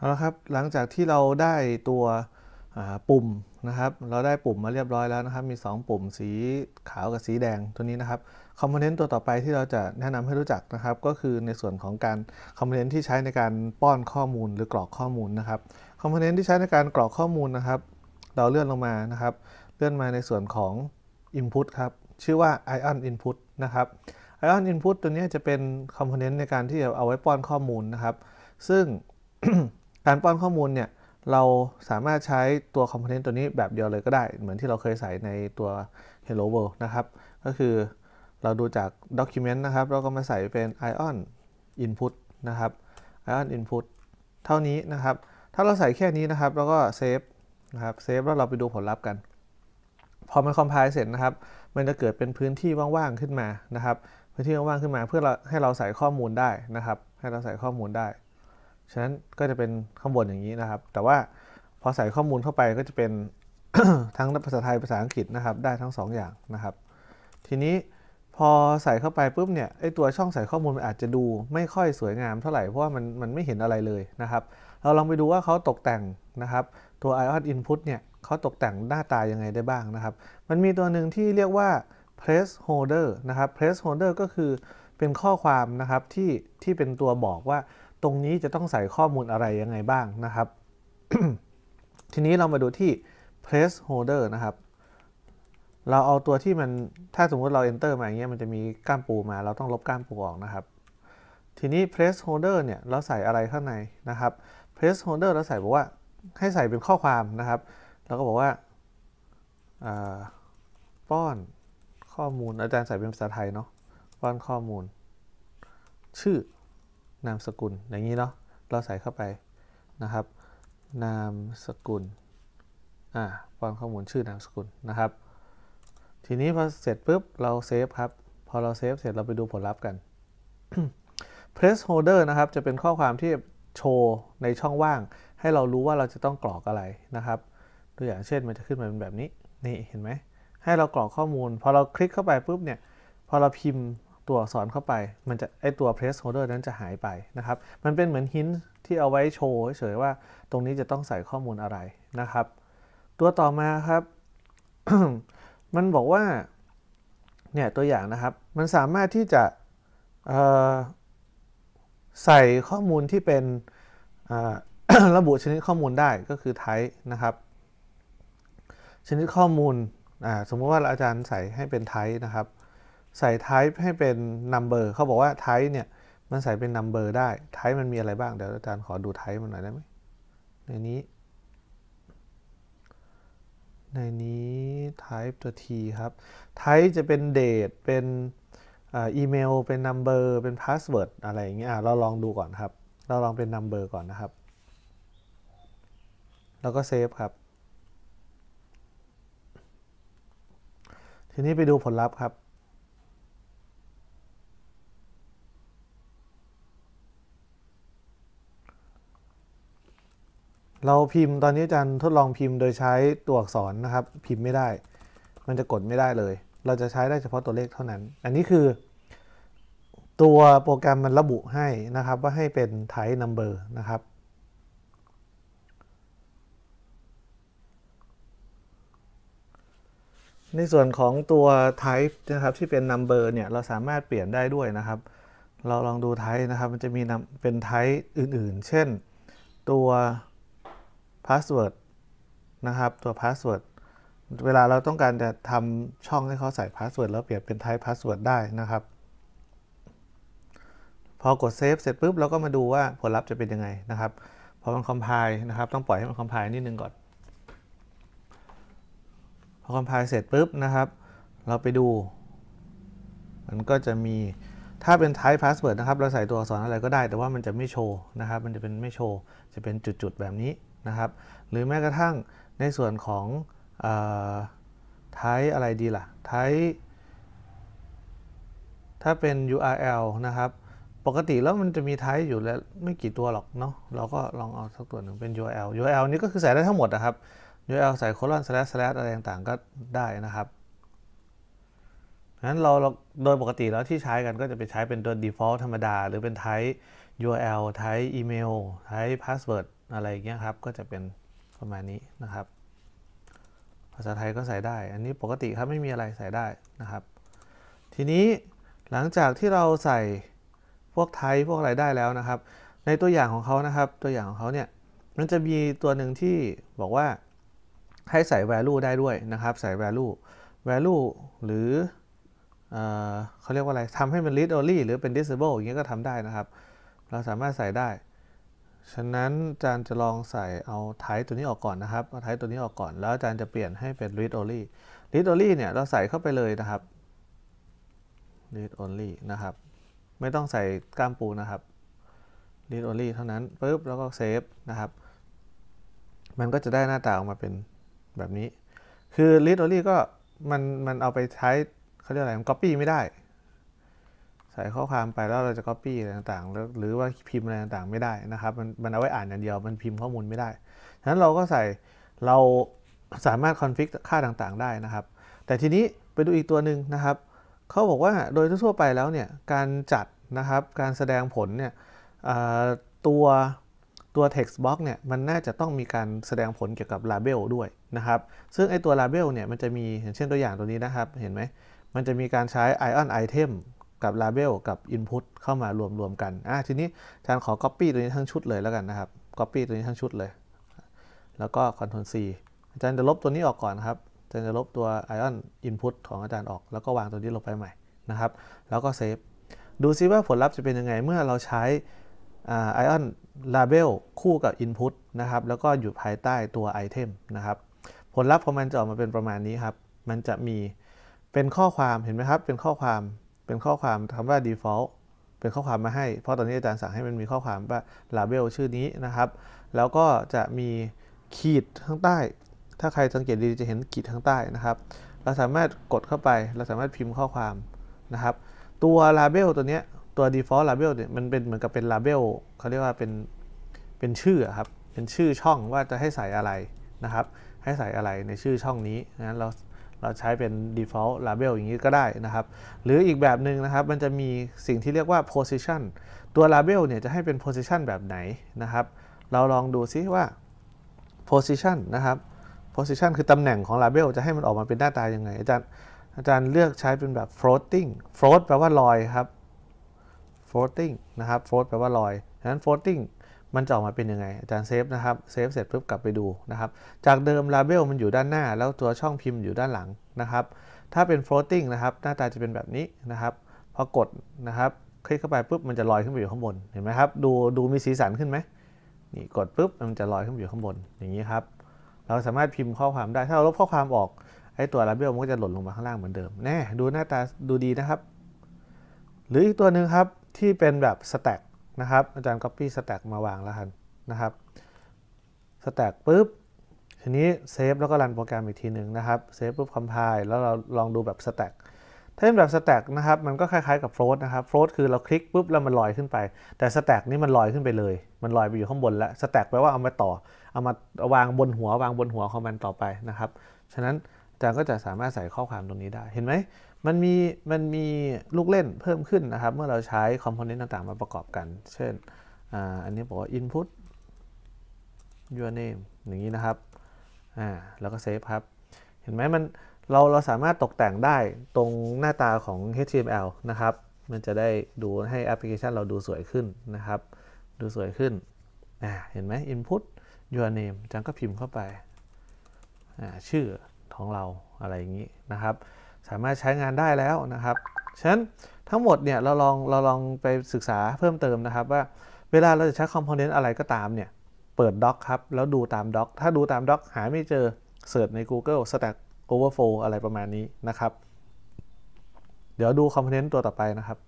เอาละครับ หลังจากที่เราได้ตัวปุ่มนะครับ เราได้ปุ่มมาเรียบร้อยแล้วนะครับมี 2 ปุ่มสีขาวกับสีแดงตัวนี้นะครับคอมโพเนนต์ตัวต่อไปที่เราจะแนะนำให้รู้จักนะครับ ก็คือในส่วนของการคอมโพเนนต์ที่ใช้ในการป้อนข้อมูลหรือกรอกข้อมูลนะครับคอมโพเนนต์ที่ใช้ในการกรอกข้อมูลนะครับ เราเลื่อนลงมานะครับ เลื่อนมาในส่วนของ Input ครับชื่อว่า Ion Input นะครับ Ion Input ตัวนี้จะเป็นคอมโพเนนต์ในการที่จะเอาไว้ป้อนข้อมูลนะครับ ซึ่งการป้อนข้อมูลเนี่ยเราสามารถใช้ตัวคอมโพเนนต์ตัวนี้แบบเดียวเลยก็ได้ เหมือนที่เราเคยใส่ในตัว hello world นะครับก็คือเราดูจาก document นะครับเราก็มาใส่เป็น ion input นะครับ ion input เท่านี้นะครับ ถ้าเราใส่แค่นี้นะครับเราก็เซฟนะครับเซฟแล้วเราไปดูผลลัพธ์กัน พอมันคอมไพล์เสร็จนะครับมันจะเกิดเป็นพื้นที่ว่างๆขึ้นมานะครับ พื้นที่ว่างๆขึ้นมาเพื่อให้เราใส่ข้อมูลได้นะครับ ให้เราใส่ข้อมูลได้ฉะนั้นก็จะเป็นข้างบนอย่างนี้นะครับ แต่ว่าพอใส่ข้อมูลเข้าไปก็จะเป็นทั้งภาษาไทยภาษาอังกฤษนะครับ ได้ทั้ง2ออย่างนะครับ ทีนี้พอใส่เข้าไปปุ๊บเนี่ยไอตัวช่องใส่ข้อมูลมันอาจจะดูไม่ค่อยสวยงามเท่าไหร่ เพราะว่ามันมันไม่เห็นอะไรเลยนะครับ เราลองไปดูว่าเขาตกแต่งนะครับ ตัว iOS input เนี่ยเขาตกแต่งหน้าตายังไงได้บ้างนะครับ มันมีตัวหนึ่งที่เรียกว่า placeholder นะครับ placeholder ก็คือเป็นข้อความนะครับที่ที่เป็นตัวบอกว่าตรงนี้จะต้องใส่ข้อมูลอะไรยังไงบ้างนะครับ ทีนี้เรามาดูที่ placeholder นะครับเราเอาตัวที่มันถ้าสมมติเรา enter มาอย่างเงี้ยมันจะมีก้ามปูมา เราต้องลบก้ามปูออกนะครับ ทีนี้ placeholder เนี่ยเราใส่อะไรข้างในนะครับ placeholder เราใส่บอกว่าให้ใส่เป็นข้อความนะครับเราก็บอกว่าป้อนข้อมูล อาจารย์ใส่เป็นภาษาไทยเนาะป้อนข้อมูล ชื่อนามสกุล อย่างนี้เนาะ เราใส่เข้าไปนะครับ นามสกุลอ่าป้อนข้อมูลชื่อนามสกุลนะครับ ทีนี้พอเสร็จปุ๊บ เราเซฟครับ พอเราเซฟเสร็จเราไปดูผลลัพธ์กัน placeholder นะครับ จะเป็นข้อความที่โชว์ ในช่องว่าง ให้เรารู้ว่าเราจะต้องกรอกอะไรนะครับ ตัวอย่างเช่นมันจะขึ้นมาเป็นแบบนี้ นี่ เห็นไหมให้เรากรอกข้อมูล พอเราคลิกเข้าไปปุ๊บเนี่ยพอเราพิมตัวอักษรเข้าไปมันจะไอตัว placeholder นั้นจะหายไปนะครับ มันเป็นเหมือนฮินที่เอาไว้โชว์เฉยว่าตรงนี้จะต้องใส่ข้อมูลอะไรนะครับ ตัวต่อมาครับมันบอกว่าเนี่ยตัวอย่างนะครับ มันสามารถที่จะใส่ข้อมูลที่เป็นระบุชนิดข้อมูลได้ก็คือ type นะครับ ชนิดข้อมูลสมมติว่าอาจารย์ใส่ให้เป็น type นะครับใส่ type ให้เป็น number เขาบอกว่า type เนี่ย มันใส่เป็น number ได้ type มันมีอะไรบ้าง เดี๋ยวอาจารย์ขอดู type มันหน่อยได้ไหมในนี้ ในนี้ type ตัว t ครับ type จะเป็น date เป็นอีเมลเป็น number เป็น password อะไรอย่างเงี้ยเราลองดูก่อนครับ เราลองเป็น number ก่อนนะครับ แล้วก็เซฟครับ ทีนี้ไปดูผลลัพธ์ครับเราพิมพ์ตอนนี้อาจารย์ทดลองพิมพ์โดยใช้ตัวอักษรนะครับพิมพ์ไม่ได้ มันจะกดไม่ได้เลย เราจะใช้ได้เฉพาะตัวเลขเท่านั้น อันนี้คือ ตัวโปรแกรมมันระบุให้นะครับว่าให้เป็น type number นะครับ ในส่วนของตัว type นะครับที่เป็น number เนี่ยเราสามารถเปลี่ยนได้ด้วยนะครับ เราลองดู type นะครับมันจะมีเป็น type อื่น ๆ เช่นตัว password นะครับตัว password เวลาเราต้องการจะทำช่องให้เขาใส่ password แล้วเปลี่ยนเป็น type password ได้นะครับ พอกด save เสร็จปุ๊บเราก็มาดูว่าผลลัพธ์จะเป็นยังไงนะครับ พอมัน compile นะครับต้องปล่อยให้มัน compile นิดนึงก่อนพอ compile เสร็จปุ๊บนะครับเราไปดูมันก็จะมีถ้าเป็น type password นะครับ เราใส่ตัวอักษรอะไรก็ได้ แต่ว่ามันจะไม่โชว์นะครับ มันจะเป็นไม่โชว์ จะเป็นจุดๆแบบนี้นะครับ หรือแม้กระทั่งในส่วนของไทายอะไรดีล่ะไทายถ้าเป็น URL นะครับ ปกติแล้วมันจะมีไทายอยู่แล้วไม่กี่ตัวหรอกเนาะ เราก็ลองเอาสักตัวหนึ่งเป็น URL URL นี้ก็คือใส่ได้ทั้งหมดนะครับ URL ใส่ c o ลอน slash slash อะไรต่างๆ ก็ได้นะครับนั้นเราโดยปกติแล้วที่ใช้กันก็จะไปใช้เป็นตัว default ธรรมดา หรือเป็น type URL type email type password อะไรอย่างเงี้ยครับก็จะเป็นประมาณนี้นะครับ ภาษาไทยก็ใส่ได้ อันนี้ปกติครับไม่มีอะไรใส่ได้นะครับ ทีนี้หลังจากที่เราใส่พวกไทย พวกอะไรได้แล้วนะครับ ในตัวอย่างของเขานะครับ ตัวอย่างของเขาเนี่ยมันจะมีตัวหนึ่งที่บอกว่าให้ใส่ value ได้ด้วยนะครับ ใส่ value value หรือเอเขาเรียกว่าอะไรทำให้มัน read only หรือเป็น disable อย่างเงี้ยก็ทำได้นะครับ เราสามารถใส่ได้ฉะนั้นอาจารย์จะลองใส่เอาไทายตัวนี้ออกก่อนนะครับเอาไทายตัวนี้ออกก่อนแล้วอาจารย์จะเปลี่ยนให้เป็น read only read only เนี่ยเราใส่เข้าไปเลยนะครับ read only นะครับไม่ต้องใส่กล้ามปูนะครับ read only เท่านั้นปุ๊บแล้วก็เซฟนะครับมันก็จะได้หน้าตาออกมาเป็นแบบนี้ คือ read only ก็มันมันเอาไปใช้เขาเรียกอะไรมัน copy ไม่ได้ใส่ข้อความไปแล้วเราจะ Copy อะไรต่างๆ หรือว่าพิมพ์อะไรต่างๆไม่ได้นะครับมันมันเอาไว้อ่านอย่างเดียว มันพิมพ์ข้อมูลไม่ได้ ฉะนั้นเราก็ใส่เราสามารถคอนฟิกค่าต่างๆได้นะครับ แต่ทีนี้ไปดูอีกตัวหนึ่งนะครับ เขาบอกว่าโดยทั่วไปแล้วเนี่ย การจัดนะครับ การแสดงผลเนี่ยตัวตัว text box เนี่ยมันน่าจะต้องมีการแสดงผลเกี่ยวกับ label ด้วยนะครับ ซึ่งไอตัว label เนี่ยมันจะมีอย่างเช่นตัวอย่างตัวนี้นะครับ เห็นไหม มันจะมีการใช้ ion item กับ Label กับ Input เข้ามารวมรวมกันอ่ะทีนี้อาจารย์ขอ Copy ตัวนี้ทั้งชุดเลยแล้วกันนะครับ Copy ตัวนี้ทั้งชุดเลย แล้วก็ Ctrl C อาจารย์จะลบตัวนี้ออกก่อนครับอาจารย์จะลบตัว Ion Input ของอาจารย์ออก แล้วก็วางตัวนี้ลงไปใหม่นะครับ แล้วก็เซฟดูซิว่าผลลัพธ์จะเป็นยังไง เมื่อเราใช้ไอออนลาเบลคู่กับ Input นะครับ แล้วก็อยู่ภายใต้ตัว item นะครับ ผลลัพธ์ของมันจะออกมาเป็นประมาณนี้ครับ มันจะมีเป็นข้อความ เห็นไหมครับ เป็นข้อความเป็นข้อความคำว่า default เป็นข้อความมาให้ เพราะตอนนี้อาจารย์สั่งให้มันมีข้อความว่า label ชื่อนี้นะครับ แล้วก็จะมีขีดข้างใต้ ถ้าใครสังเกตดีจะเห็นขีดข้างใต้นะครับ เราสามารถกดเข้าไป เราสามารถพิมพ์ข้อความนะครับ ตัว label ตัวนี้ตัว default label เนี่ย มันเป็นเหมือนกับเป็น label เขาเรียกว่าเป็น เป็นชื่อครับ เป็นชื่อช่องว่าจะให้ใส่อะไรนะครับ ให้ใส่อะไรในชื่อช่องนี้นะเราเราใช้เป็น default label อย่างนี้ก็ได้นะครับ หรืออีกแบบหนึ่งนะครับมันจะมีสิ่งที่เรียกว่า position ตัว label เนี่ยจะให้เป็น position แบบไหนนะครับ เราลองดูซิว่า position นะครับ position คือตำแหน่งของ label จะให้มันออกมาเป็นหน้าตายังไง อาจารย์อาจารย์เลือกใช้เป็นแบบ floating float แปลว่าลอยครับ floating นะครับ float แปลว่าลอยดังนั้น floating มันจะออกมาเป็นยังไงอาจารย์เซฟนะครับเซฟเสร็จปุ๊บกลับไปดูนะครับจากเดิม l a เบลมันอยู่ด้านหน้า แล้วตัวช่องพิมพ์อยู่ด้านหลังนะครับ ถ้าเป็น floating นะครับหน้าตาจะเป็นแบบนี้นะครับพอกดนะครับคลิกเข้าไปปุ๊บมันจะลอยขึ้นไปอยู่ข้างบนเห็นไหมครับดูดูมีสีสันขึ้นไหมนี่กดปุ๊บมันจะลอยขึ้นไปอยู่ข้างบนอย่างนี้ครับเราสามารถพิมพ์ข้อความได้ถ้าเราลบข้อความออกไอ้ตัว l a เบลมันก็จะหล่นลงมาข้างล่างเหมือนเดิมแน่ดูหน้าตาดูดีนะครับ หรืออีกตัวหนึ่งครับที่เป็นแบบ stack นะครับอาจารย์ Copy Stack มาวางแล้วันนะครับ Stack ปุ๊บ ทีนี้เซฟแล้วก็รันโปรแกรมอีกทีหนึ่งนะครับเซฟปุ๊บคอมไพล์แล้วเราลองดูแบบ Stack ถ้าเป็นแบบ Stack นะครับมันก็คล้ายๆกับ Float นะครับ Float คือเราคลิกปุ๊บแล้วมันลอยขึ้นไป แต่ Stack นี่มันลอยขึ้นไปเลย มันลอยไปอยู่ข้างบนแล้ว Stack แปลว่าเอามาต่อ เอามาวางบนหัว วางบนหัวคองมันต่อไปนะครับ ฉะนั้นจารย์ก็จะสามารถใส่ข้อความตรงนี้ได้ เห็นไหมมันมี มันมีลูกเล่นเพิ่มขึ้นนะครับ เมื่อเราใช้คอมโพเนนต์ต่างๆ มาประกอบกัน เช่นออันนี้บอกว่า input your name อย่างนี้นะครับอ่าแล้วก็เซฟครับ เห็นไหมมัน เราเราสามารถตกแต่งได้ ตรงหน้าตาของ HTML นะครับ มันจะได้ดูให้แอปพลิเคชันเราดูสวยขึ้นนะครับ ดูสวยขึ้นอ่าเห็นไหม input your name จังก็พิมพ์เข้าไปอ่าชื่อของเราอะไรอย่างนี้นะครับ สามารถใช้งานได้แล้วนะครับ ฉะนั้นทั้งหมดเนี่ยเราลองเราลองไปศึกษาเพิ่มเติมนะครับ ว่าเวลาเราจะใช้คอมโพเนนต์อะไรก็ตามเนี่ยเปิดด็อกครับ แล้วดูตามด็อกถ้าดูตามด็อกหาไม่เจอเสิร์ชใน Google Stack Overflow อะไรประมาณนี้นะครับ เดี๋ยวดูคอมโพเนนต์ตัวต่อไปนะครับ